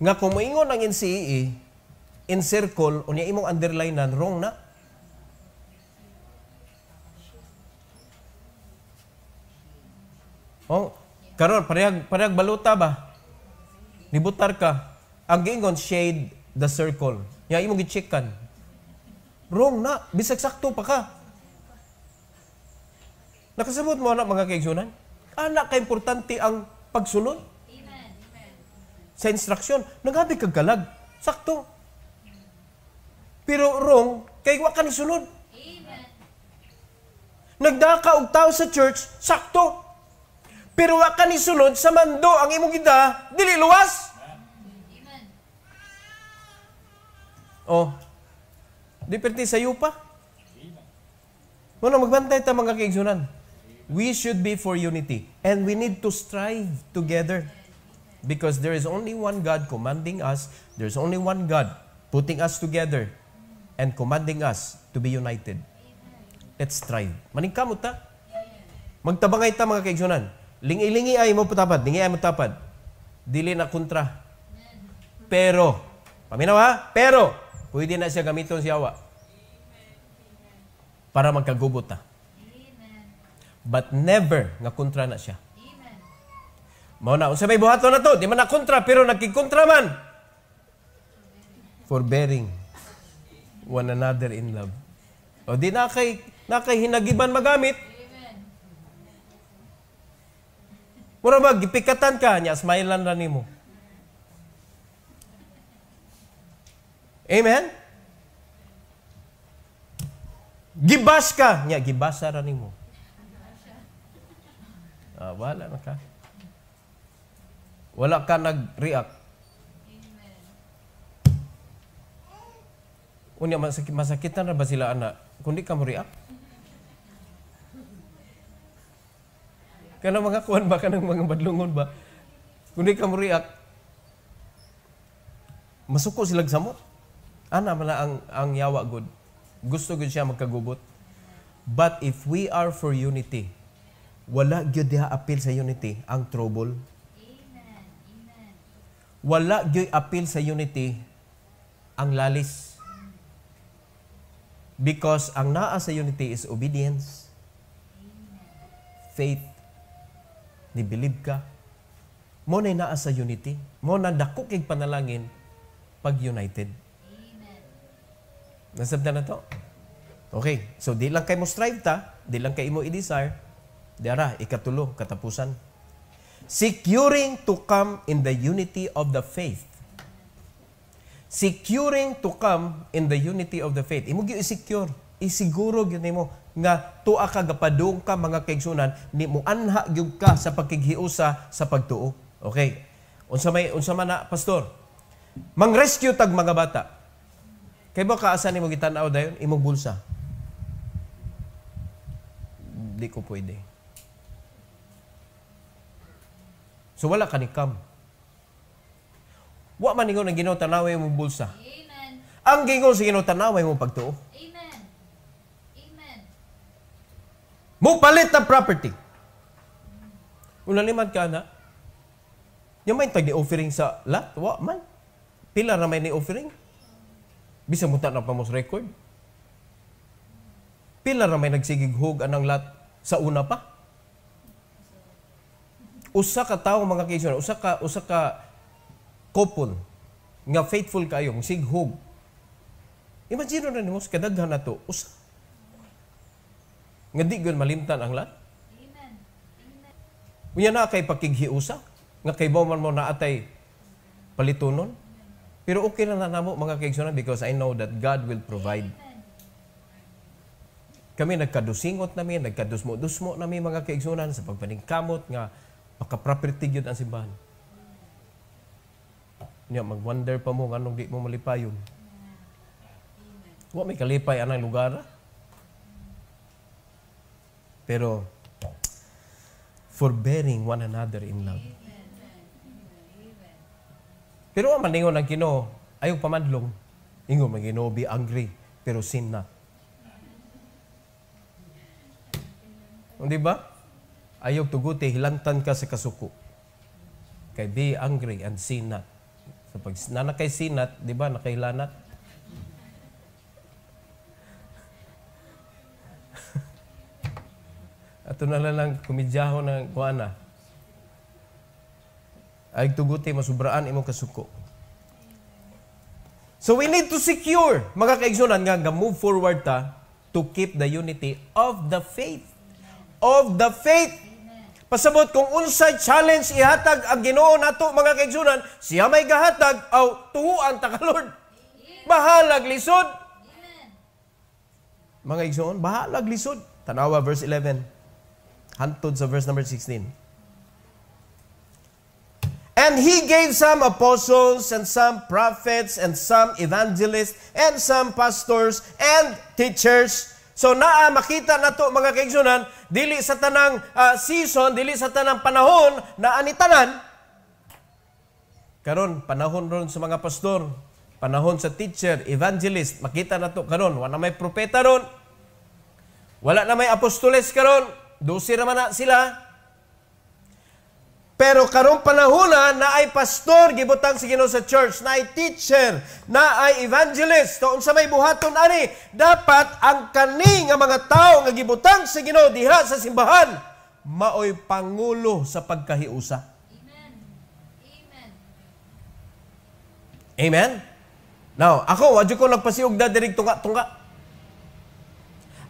Nga kung moingon ang in CEE, e, in circle, unya imong underline underlinean, wrong na. Oh, karon parehag parehag baluta ba? Nibutar ka. Ang giingon shade the circle. Ya imong gichikan. Wrong na, bisag sakto pa ka. Nakasabot mo anak mga kaigsunan? Anak ka importante ang pagsunod. Amen. Sa instruksyon, nagabi kag galag. Sakto. Pero wrong, kay wa ka ni sunod. Amen. Nagdaka og tao sa church, sakto. Pero wa ka ni sunod sa mando ang imong gida, dili luwas. Amen. Oh. Diperte sa yupa. Amen. Muna magbantay ta mga kaigsunan. We should be for unity. And we need to strive together. Because there is only one God commanding us. There's only one God putting us together and commanding us to be united. Let's strive. Maningkamot ta. Magtabangay ta mga kaigsunan. Lingi-lingi ay mo patapad. Lingi ay mo tapad. Dili na kontra. Pero, paminaw ha? Pero, pwede na siya gamiton si Awa Para magkagubot ta but never nga kontra na siya. Amen. Mao na unsa may buhaton na to, di man na kontra pero nagkikontra man. Forbearing one another in love. O di na kay na kay hinagiban magamit. Mura ba gipikatan ka niya smile lang ra nimo. Amen. Gibas ka niya gibasa ra nimo. Wala na ka. Wala ka nag-react. Unya, masakit, masakit na ba sila, anak? Kundi ka mo react. Kana mga kuan ba, kanang mga badlungon ba? Kundi ka mo react. Masuko silag samot. Ana man ang ang yawa gud. Gusto gud siya magkagubot. But if we are for unity, wala gyud diha appeal sa unity ang trouble. Amen. Amen. Wala gyud appeal sa unity ang lalis. Because ang naa sa unity is obedience. Amen. Faith. Ni-believe ka. Mo na naa sa unity. Mo na dako kay panalangin pag united. Amen. Nasabda na to? Okay. So, di lang kay mo strive ta, di lang kay imo i-desire, Dara, ikatulo, katapusan. Securing to come in the unity of the faith. Securing to come in the unity of the faith. Imo gyud secure isiguro gyud nimo nga tua ka gapadong ka mga kaigsunan nimo anha gyud ka sa pagkighiusa sa pagtuo. Okay. Unsa may unsa man na pastor? Mangrescue tag mga bata. Kay ba kaasa nimo gitan-aw dayon imong bulsa? Di ko pwede. So wala ka ni kam. Wa man ingon ang Ginoo tanaway mong bulsa. Amen. Ang gingon sa Ginoo tanaway mong pagtuo. Amen. Amen. Mo palit ang property. Ulaliman ka na. Yung may tag offering sa lot, wa man. Pila ra may ni offering. Bisa mo na pa mo record. Pila ra may nagsigig hug anang lot sa una pa usa ka tawo mga kaigsoonan, usa ka usa ka kopon nga faithful kayo kayong sighog. Imagine na nimo sa kadaghan nato usa nga di gyud malimtan ang lahat. Amen. Amen. Unya na kay pakighiusa nga kay man mo na atay palitunon. Pero okay na na namo mga kaigsoonan because I know that God will provide. Kami nagkadusingot nami, nagkadusmo-dusmo nami mga kaigsoonan sa pagpaningkamot nga Makaproperty gyud ang simbahan. Niya mag-wonder pa mo nganong di mo malipayon. Wa may kalipay anang lugar. Pero forbearing one another in love. Pero ang maningon ang Ginoo, ayaw pamadlong. Ingon man Ginoo be angry, pero sin not. Hindi ba? Ayog tuguti, hilantan ka sa kasuko. Kay be angry and sinat. not. So pag nanakay sinat, di ba, nakahilanat? Ato na lang kumidyaho ng kuana. Ay tuguti, masubraan imong kasuko. So we need to secure, mga kaigsunan nga, nga move forward ta to keep the unity of the faith of the faith. Pasabot kung unsay challenge ihatag ang Ginoo nato mga kaigsoonan, siya may gahatag aw tuhuan ta ka Lord. Bahalag lisod. Mga igsoon, bahalag lisod. Tanawa verse 11. Hantod sa verse number 16. And he gave some apostles and some prophets and some evangelists and some pastors and teachers So naa makita nato mga kaigsunan dili sa tanang uh, season, dili sa tanang panahon na anitanan karon panahon ron sa mga pastor, panahon sa teacher, evangelist, makita nato karon wala na may propeta ron. Wala na may apostoles karon, dusi ra man na sila. Pero karong panahuna na ay pastor gibutang si Ginoo sa church, na ay teacher, na ay evangelist. Tuon sa may buhaton ani, dapat ang kani nga mga tawo nga gibutang si Ginoo diha sa simbahan maoy pangulo sa pagkahiusa. Amen. Amen. Amen. Now, ako wadyo ko nagpasiugda diri tunga-tunga.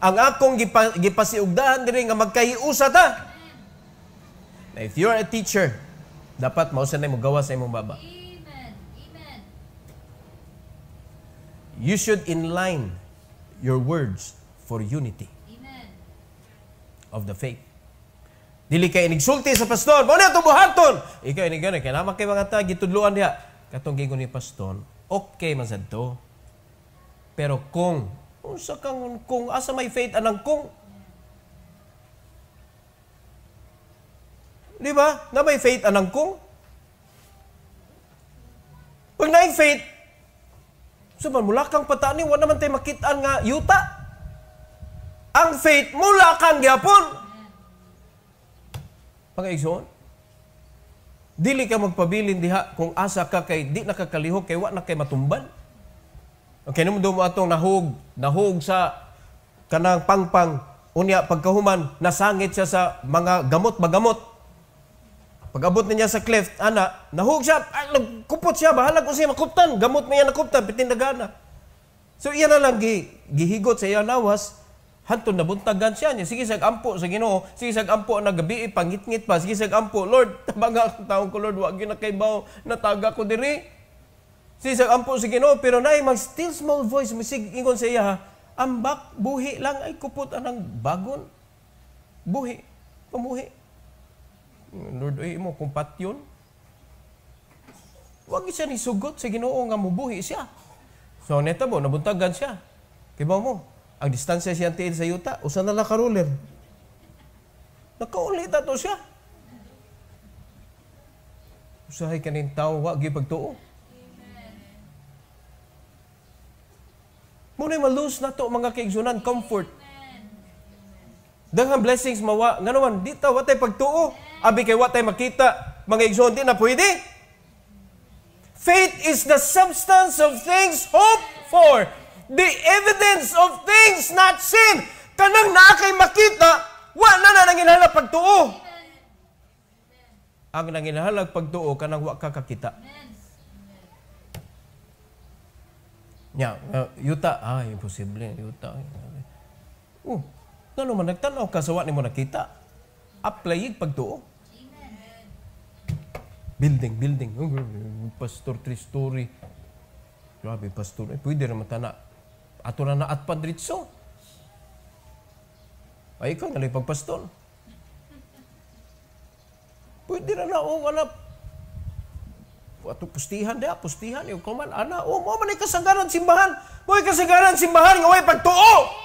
Ang akong gipasiugdahan diri nga magkahiusa ta If you are a teacher, dapat mao sa mo gawa sa imong baba. Amen. Amen. You should inline your words for unity Amen. of the faith. Dili kay inigsulti sa pastor. Mao na buhaton. Ikaw ini gani kay naman kay mga ta gitudloan diha. Katong gingon ni pastor, okay man sad to. Pero kung unsa kang kung asa may faith anang kung Di ba? Na may faith anang kong. Pag naing faith, so man, mula kang patani, wala naman tayo makitaan nga yuta. Ang faith, mula kang gyapon. Mga igsoon, dili ka magpabilin diha kung asa ka kay di nakakalihok kay wa na kay matumban. Okay nimo mo atong nahug, nahug sa kanang pangpang unya pagkahuman nasangit siya sa mga gamot bagamot Pagabot niya sa cleft, ana, nahug siya, ay, ah, nagkupot siya, bahala ko siya makuptan, gamot niya nakuptan, pitindagana. So iya na lang gi, gihigot sa iya lawas, hanto nabuntagan siya niya. Sige sag ampo sa Ginoo, sige sag ampo na gabi pangitngit pa, sige sag ampo, Lord, tabaga ang taong ko Lord, wag na kay baw, nataga ko diri. Sige sag ampo sa Ginoo, pero nay mag still small voice mo sig ingon sa iya Ambak buhi lang ay kupot anang bagon. Buhi, pamuhi. Lord, ay mo, kumpat yun. Huwag siya ni sugot sa ginoo nga mubuhi siya. So, neta mo, nabuntagan siya. Kibaw mo, ang distansya siya tiil sa yuta, usa na lang karuler. Nakaulita to siya. Usahay kanin tao, wag pagtuo. Muna'y malus na to mga kaigsunan, comfort. Daghang blessings mawa. Nga naman, di ta, watay pagtuo. Amen. Abi kay watay makita, mga igsoon, di na pwede. Faith is the substance of things hoped for, the evidence of things not seen. Kanang naa kay makita, wa na na nanginhala pagtuo. Ang nang nanginhala pagtuo, kanang wa ka kakita. Amen. Nya, uh, yuta, ah, imposible, yuta. Oh, uh, nalo man nagtanaw ka sa wa ni mo nakita. Aplayig pagtuo. Building, building. Oh, pastor, three-story. Grabe, pastor. Eh, pwede naman tana. Ato na na at padritso. Ay, ikaw nalang pagpastor. Pwede na na, oh, wala. Ato pustihan da, pustihan. Yung kuman, ana, oh, mo man kasagaran simbahan. Mo kasagaran simbahan, ngaway pagtuo.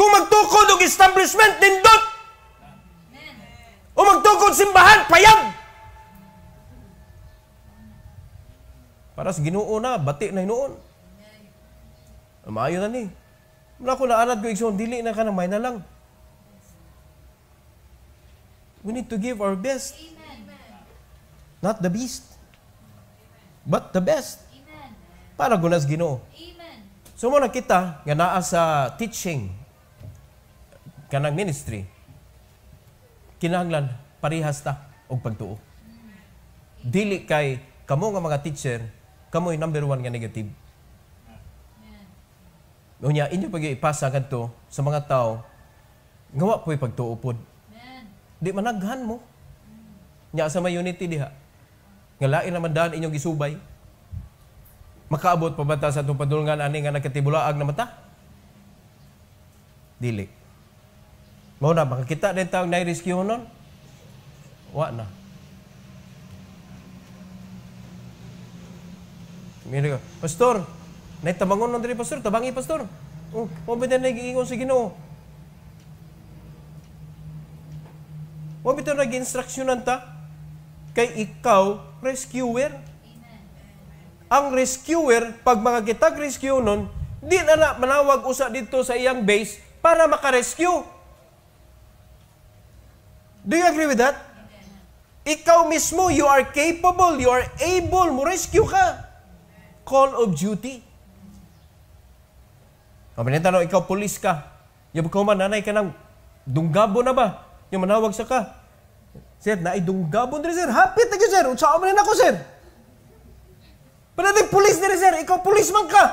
Kung magtukod og establishment, nindot. O magtukod simbahan, payag. Para sa ginoo na, bati na hinoon. Maayo na ni. Wala ko naanad ko igsoon, dili na ka na, may na lang. We need to give our best. Amen. Not the beast, but the best. Amen. Para gunas ginoo. Amen. So mo kita, nga naa sa teaching kanang ministry, kinahanglan parihas ta og pagtuo. Dili kay kamo nga mga teacher, kamo'y number one nga negative. Unya, inyo pag ipasa kadto sa mga tao, ngawa po'y pagtuo pod. Di managhan mo. Nya sa may unity diha. Nga lain naman daan inyong gisubay. Makaabot pa ba sa itong padulungan ani nga nagkatibulaag na mata? Dili. Mao na makakita din tawag na rescue nun? Wa na. Mira ko, Pastor, na tabangon nun diri Pastor, tabangi Pastor. Oh, mo ba na giingon sa Ginoo? Mo bitaw nag instruksyonan ta kay ikaw rescuer. Ang rescuer pag mga makakitag rescue nun, di na, na manawag usa dito sa iyang base para maka-rescue. Do you agree with that? Ikaw mismo, you are capable, you are able, mo rescue ka. Call of duty. O pinitanong, ikaw pulis ka. Yung kuman, nanay ka ng dunggabo na ba? Yung manawag sa ka. Sir, na dunggabo din sir. Happy na sir. Utsao mo na ako sir. Panating pulis din sir. Ikaw pulis man ka.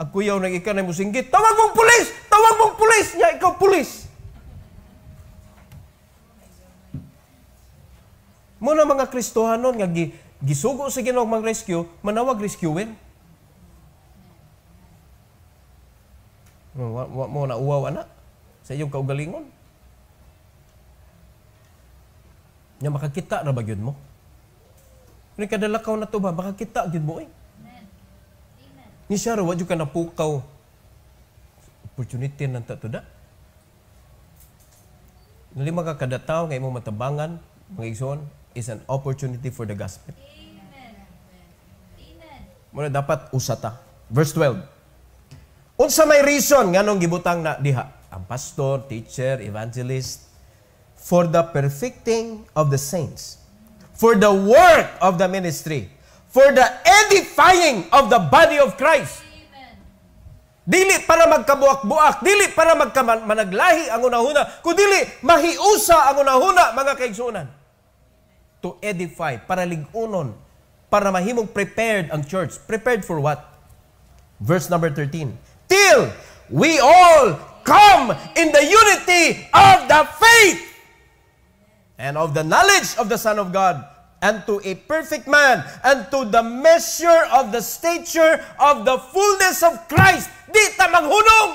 Agkuyaw na ikan mo singgit, Tawag mong pulis! Tawag mong pulis! Ya, ikaw pulis! Muna mga Kristohanon nga gisugo sa Ginoo mag rescue, manawag rescuer. Wa, wa mo na uwaw ana sa iyong kaugalingon. Nya makakita ra ba gyud mo? Ni ka na to ba makakita gyud mo eh. Ni siya wa wadyo ka napukaw. Opportunity ta nang tatuda. Nalima ka kadataw, nga imong matabangan, mga igsoon, is an opportunity for the gospel. Amen. Amen. Muna dapat usata. Verse 12. Unsa may reason nganong gibutang na diha? Ang pastor, teacher, evangelist for the perfecting of the saints, for the work of the ministry, for the edifying of the body of Christ. Amen. Dili para magkabuak-buak, dili para magkamanaglahi ang unahuna, kundi dili mahiusa ang unahuna, mga kaigsunan to edify, para ligunon, para mahimong prepared ang church. Prepared for what? Verse number 13. Till we all come in the unity of the faith and of the knowledge of the Son of God and to a perfect man, and to the measure of the stature of the fullness of Christ. Di tamang hunong!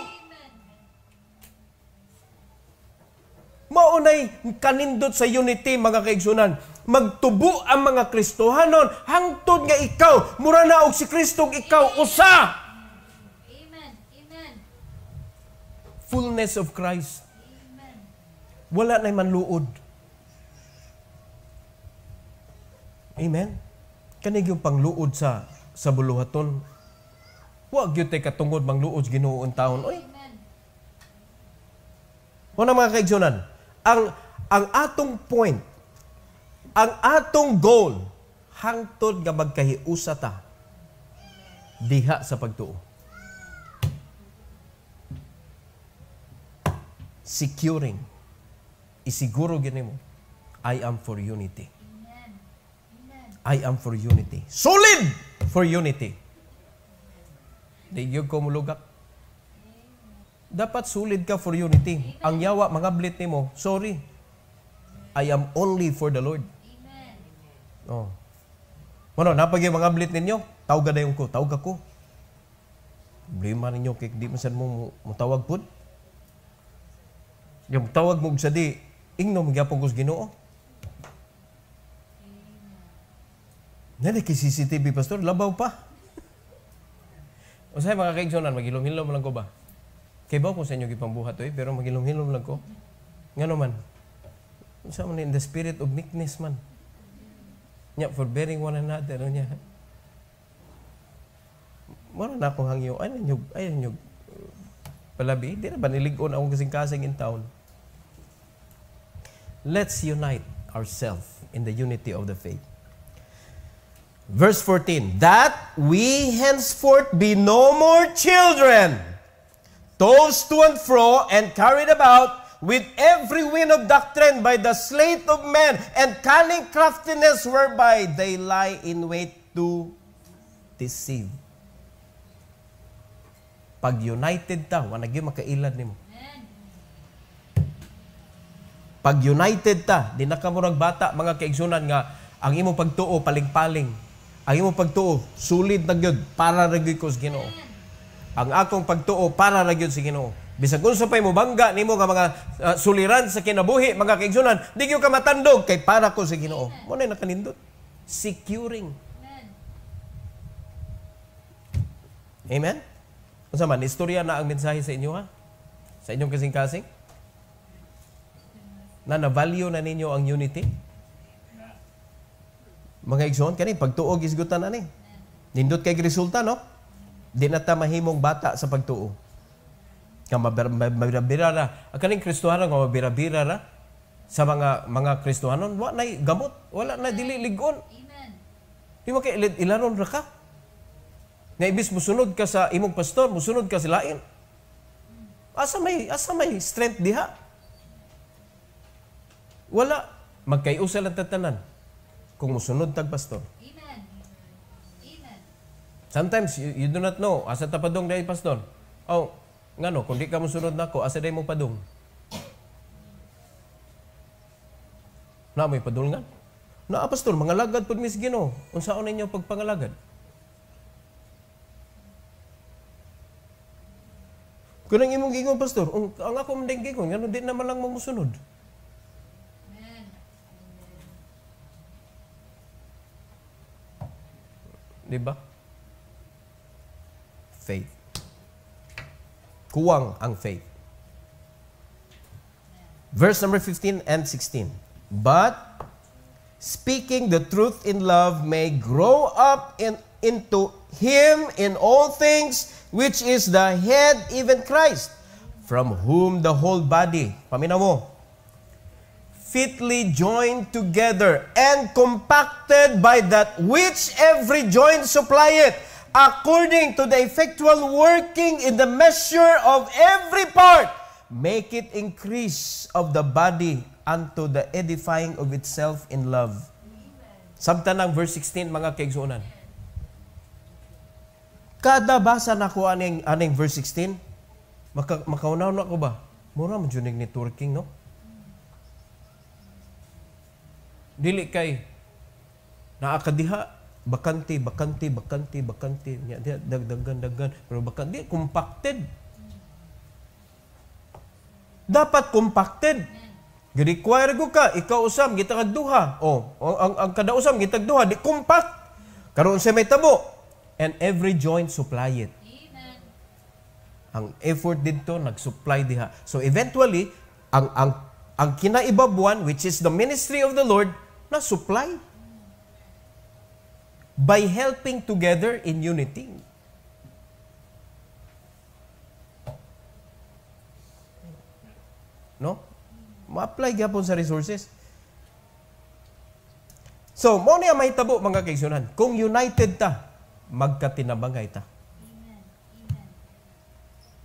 Maunay kanindot sa unity, mga kaigsunan magtubo ang mga Kristohanon hangtod nga ikaw mura na og si Kristong ikaw usa Amen Amen fullness of Christ Amen wala nay manluod Amen kani yung pangluod sa sa buluhaton wa gyud tay katungod mangluod Ginoo taon oy Amen Muna mga kaigsoonan, ang ang atong point ang atong goal, hangtod nga magkahiusa ta diha sa pagtuo. Securing. Isiguro gini mo, I am for unity. I am for unity. Solid for unity. Digyog ko mulugak. Dapat solid ka for unity. Ang yawa, mga blit ni mo, sorry. I am only for the Lord. Oh. Mano, napagay mga ablit ninyo, tawag na yung ko, tawag ako. Problema ninyo, kay di man saan mo mutawag po. Yung tawag mo sa di, ingno mga ko ginoo. Nani kay CCTV, Pastor, labaw pa. o sa'yo mga kaigsonan, magilom-hilom lang ko ba? Kay ba ko sa inyo gipambuhat eh, pero magilom-hilom lang ko. Nga naman, sa man in the spirit of meekness man. Nya, forbearing one another. Nya. Mura na akong hangyo. Ay, nanyog. Ay, nanyog. Palabi, di na ba niligon akong kasing-kasing in town? Let's unite ourselves in the unity of the faith. Verse 14, That we henceforth be no more children, tossed to and fro and carried about with every wind of doctrine by the sleight of men and cunning craftiness whereby they lie in wait to deceive. Pag united ta, wala gyud makailad nimo. Pag united ta, di na ka bata mga kaigsunan nga ang imong pagtuo paling-paling. Ang imong pagtuo sulit na gyud para ra gyud ko sa Ginoo. Ang akong pagtuo para ra gyud sa Ginoo Bisag unsa pay mo bangga nimo nga mga uh, suliran sa kinabuhi, mga kaigsunan, di ka matandog kay para ko sa Ginoo. Mo na nakanindot. Securing. Amen. Amen. Unsa man istorya na ang mensahe sa inyo ha? Sa inyong kasing-kasing? Na na-value na ninyo ang unity? Mga igsoon, kani pagtuo gisgutan ani. Nindot kay resulta no? Di na ta mahimong bata sa pagtuo nga mabirabirara kaning Kristohanon nga mabirabirara sa mga mga Kristohanon wa nay gamot wala na dili ligon di mo kay ilanon ra ka nga ibis musunod ka sa imong pastor musunod ka sa lain asa may asa may strength diha wala magkayusa lang tatanan kung musunod tag pastor Amen. Amen. Sometimes you, you do not know asa tapadong dai pastor. Oh, Ngano, kung di ka musunod nako, asa day mo padung? Na mo'y padulngan? Na apostol, mga lagad pud mis Unsa Unsaon ninyo pagpangalagad? Kung ang imong gigong pastor, ang, ang ako man gigong, ngano di naman lang mamusunod. Di ba? Faith kuwang ang faith. Verse number 15 and 16. But speaking the truth in love may grow up in, into him in all things which is the head even Christ from whom the whole body paminaw mo fitly joined together and compacted by that which every joint supplyeth according to the effectual working in the measure of every part, make it increase of the body unto the edifying of itself in love. Samtang verse 16, mga kaigsunan. Kada basa na ko aning, aning verse 16, maka, makaunaw na ko ba? Mura mo junig ni Turking, no? Dili kay naakadiha bakante, bakante, bakante, bakante. Niya, diya, dagdagan, dagdagan. Pero bakante, compacted. Dapat compacted. Gi-require ko ka, ikaw usam, gitag duha. O, oh, ang, ang kada usam, gitag duha, di compact. Karoon sa may tabo. And every joint supply it. Amen. Ang effort dito, nag-supply diha. So eventually, ang, ang, ang kinaibabuan, which is the ministry of the Lord, na-supply by helping together in unity. No? Ma-apply gyapon sa resources. So, mo niya mahitabo mga kaigsunan. Kung united ta, magkatinabangay ta. Amen. Amen.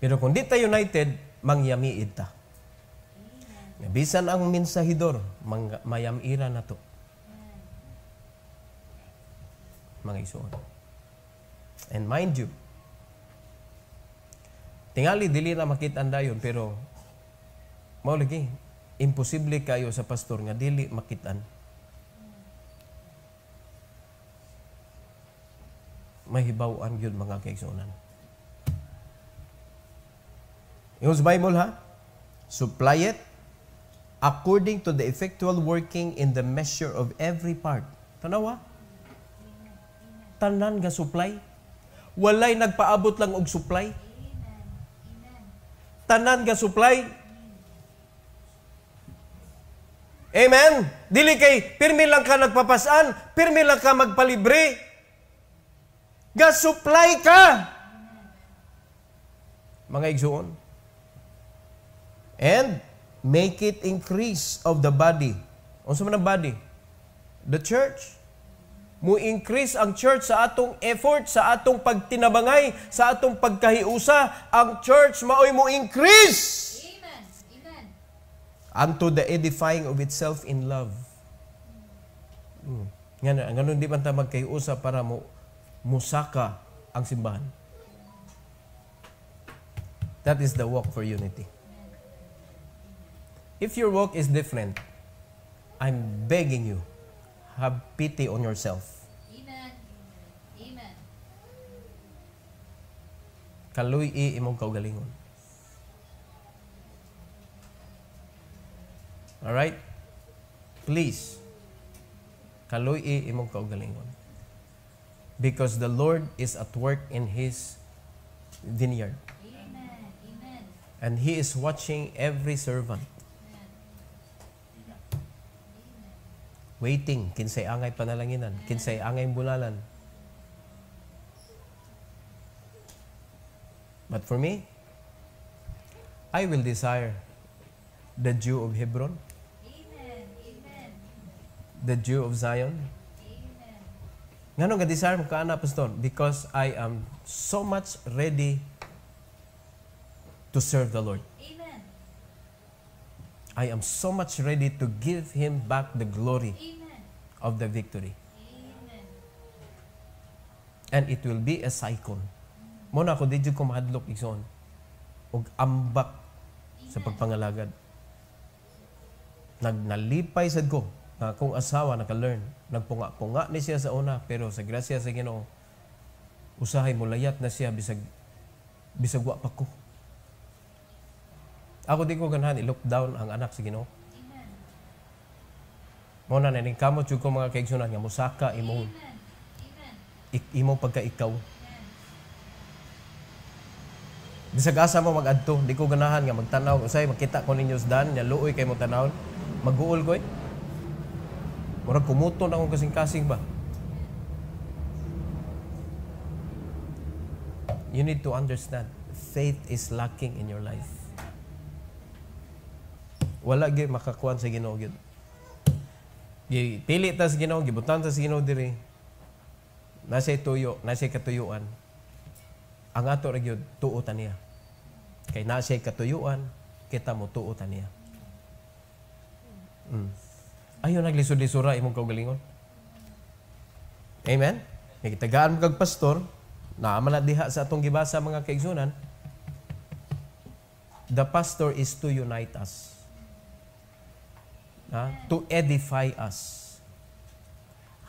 Pero kung di ta united, mangyamiid ta. Amen. Bisan ang minsahidor, mayamira na to. mga igsoon. And mind you, tingali dili na makita dayon pero mao lagi imposible kayo sa pastor nga dili makitan. Mahibaw-an gyud mga kaigsunan. Yung sa Bible ha, supply it according to the effectual working in the measure of every part. Tanawa? tanan nga supply. Walay nagpaabot lang og supply. Tanan nga supply. Amen. Dili kay pirmi lang ka nagpapasan, pirmi lang ka magpalibre. Ga supply ka. Mga igsuon. And make it increase of the body. Unsa man ang body? The church. Mu-increase ang church sa atong effort, sa atong pagtinabangay, sa atong pagkahiusa. Ang church maoy mo increase Amen. Amen. Unto the edifying of itself in love. Hmm. Ngano, na, ganun di man ta magkahiusa para mo musaka ang simbahan. That is the walk for unity. If your walk is different, I'm begging you, have pity on yourself. Amen. Amen. Kaluy i imong kaugalingon. All right? Please. Kaluy i imong kaugalingon. Because the Lord is at work in his vineyard. Amen. Amen. And he is watching every servant. Waiting, kinsay angay panalanginan, kinsay angay bulalan. But for me, I will desire the Jew of Hebron, Amen. Amen. the Jew of Zion. Amen. Nga nga desire mo kaana, Pastor? Because I am so much ready to serve the Lord. I am so much ready to give Him back the glory Amen. of the victory. Amen. And it will be a cycle. Muna ako, di ko mahadlok igsoon. Og ambak sa pagpangalagad. Nagnalipay sad ko na kung asawa naka-learn. Nagpunga-punga ni siya sa una, pero sa grasya sa Ginoo, usahay mo layat na siya bisag bisag wa pa ko. Ako di ko ganahan i-look down ang anak sa Ginoo. Mo na ning kamot jud ko mga kaigsunan nga musaka imong Imo pagka ikaw. Bisag asa mo magadto, di ko ganahan nga magtanaw usay makita ko ninyo sa dan, nya luoy kay mo tanaw, maguol ko. Eh. Murag kumuto na akong kasing-kasing ba? You need to understand, faith is lacking in your life wala gyud makakuan sa Ginoo gyud. Pili ta sa Ginoo, gibutan ta sa Ginoo diri. Nasa tuyo, nasay katuyuan. Ang ato ra gyud tuo ta niya. Kay nasay katuyuan, kita mo tuo ta niya. Mm. Ayaw naglisod-lisura imong kaugalingon. Amen? Nagitagaan mo kag pastor, naaman na diha sa atong gibasa mga kaigsunan, the pastor is to unite us ha? to edify us.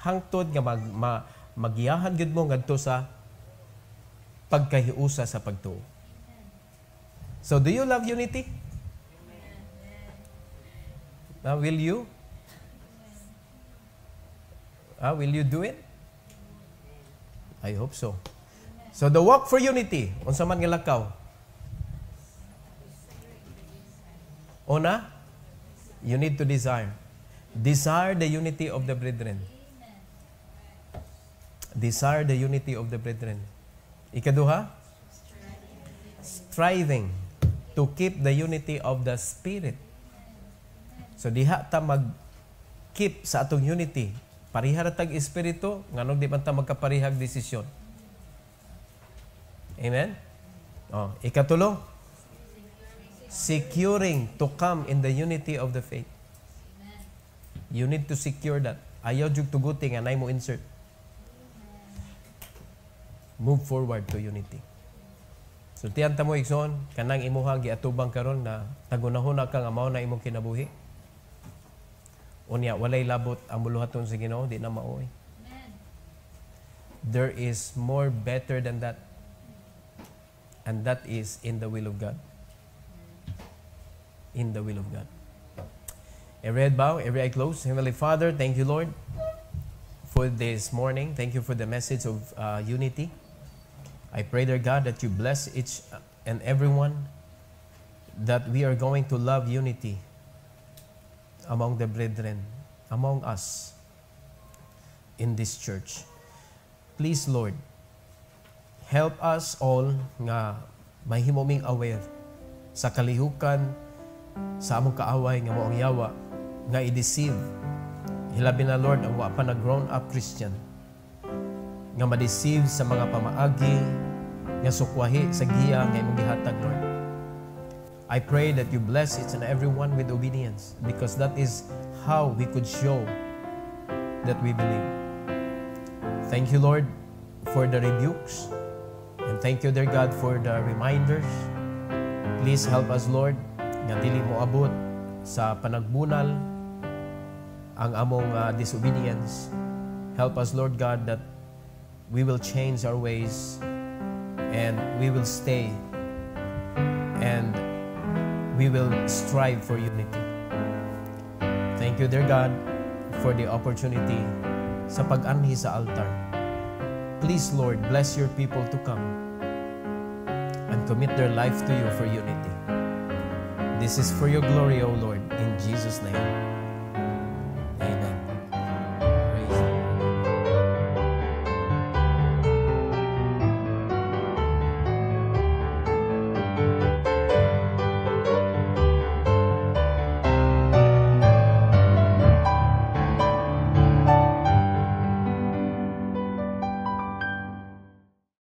Hangtod nga mag, ma, magiyahan gid mo ngadto sa pagkahiusa sa pagtuo. So do you love unity? Now, ah, will you? Ah, will you do it? I hope so. So the walk for unity, unsa man nga lakaw? Una? You need to desire. Desire the unity of the brethren. Desire the unity of the brethren. Ikaduha? Striving to keep the unity of the Spirit. So diha ta mag keep sa atong unity. Pariha tag espiritu nganong di man ta magkaparihag desisyon. Amen. Oh, ikatulo. securing to come in the unity of the faith. You need to secure that. Ayaw jug tuguting and I mo insert. Move forward to unity. So tiyan mo igsoon kanang imuha giatubang karon na tagunahon na ka nga mao na imong kinabuhi. Unya walay labot ang buluhaton sa Ginoo di na maoy. There is more better than that. And that is in the will of God in the will of God. Every head bow, every eye closed. Heavenly Father, thank you, Lord, for this morning. Thank you for the message of uh, unity. I pray, dear God, that you bless each and everyone, that we are going to love unity among the brethren, among us in this church. Please, Lord, help us all nga mahimoming aware sa kalihukan sa among kaaway nga maong yawa nga i-deceive hilabi na Lord ang wa pa na grown up Christian nga ma-deceive sa mga pamaagi nga sukwahi sa giya nga imong gihatag Lord I pray that you bless each and everyone with obedience because that is how we could show that we believe Thank you Lord for the rebukes and thank you dear God for the reminders Please help us Lord nga dili mo abot sa panagbunal ang among uh, disobedience. Help us, Lord God, that we will change our ways and we will stay and we will strive for unity. Thank you, dear God, for the opportunity sa pag-anhi sa altar. Please, Lord, bless your people to come and commit their life to you for unity. This is for your glory, O Lord, in Jesus' name.